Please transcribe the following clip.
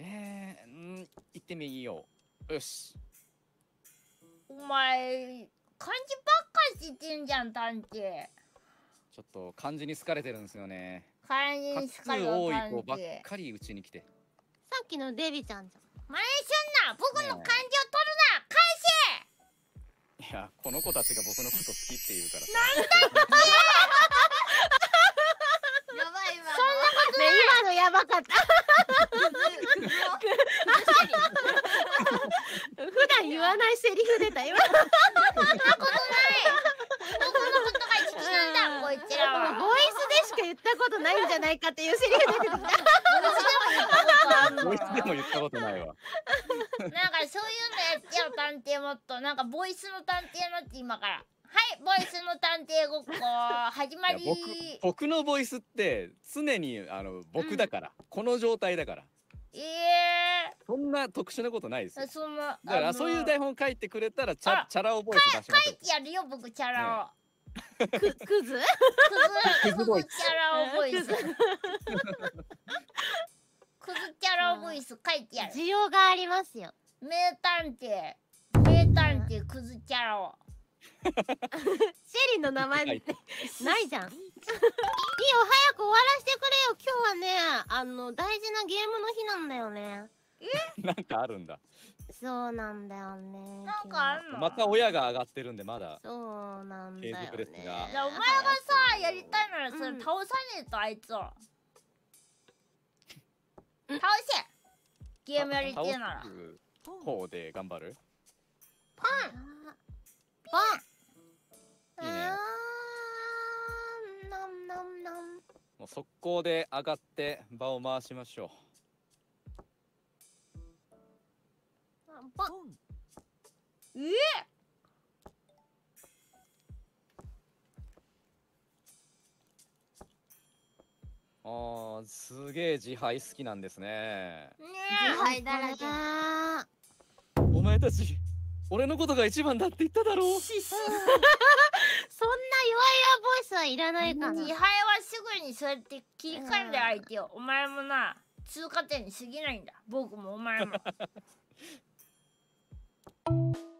えー、ん行ってみよう。よし。お前、漢字ばっか知ってんじゃん、探偵。ちょっと漢字に好かれてるんですよね。漢字に好かれてる。多い子ばっかりうちに来て。さっきのデビちゃんじゃん。すんな僕の漢字を取るな、返せいや、この子たちが僕のこと好きって言うから。なんだってやばい今の。そんなことね、今のやばかった。わないセリフ出た今そんなことない僕のことが好きなんだこいつらはボイスでしか言ったことないんじゃないかっていうセリフ出てきた ボイスでも言ったことないわなんかそういうのやってよ探偵もっとなんかボイスの探偵のって今からはいボイスの探偵ごっこ始まり僕のボイスって常にあの僕だから、うん、この状態だからええーそんな特殊なことないですよ。そんなだからそういう台本書いてくれたらちゃ、チャラ覚えて出しま書いてやるよ僕チャラを。ねくクズクズクズキャラボイスクズキャラボイス書いてやる需要がありますよ名探偵名探偵クズキャラを シェリの名前ないじゃんいいよ早く終わらせてくれよ今日はねあの大事なゲームの日なんだよね なんかあるんだそうなんだよねなんかあるのまた親が上がってるんでまだそうなんだよねじゃあお前がさやりたいならそれ倒さねえと、あいつを倒せゲームやりてえならほうで頑張るパンパンいいねもう速攻で上がって場を回しましょうンポンえあーすげえ自敗好きなんですねね自敗だらけお前たち俺のことが一番だって言っただろうそんな弱々ボイスはいらないかな。自敗はすぐにそうやって切り替える相手を。お前もな、通過点に過ぎないんだ。僕もお前も。you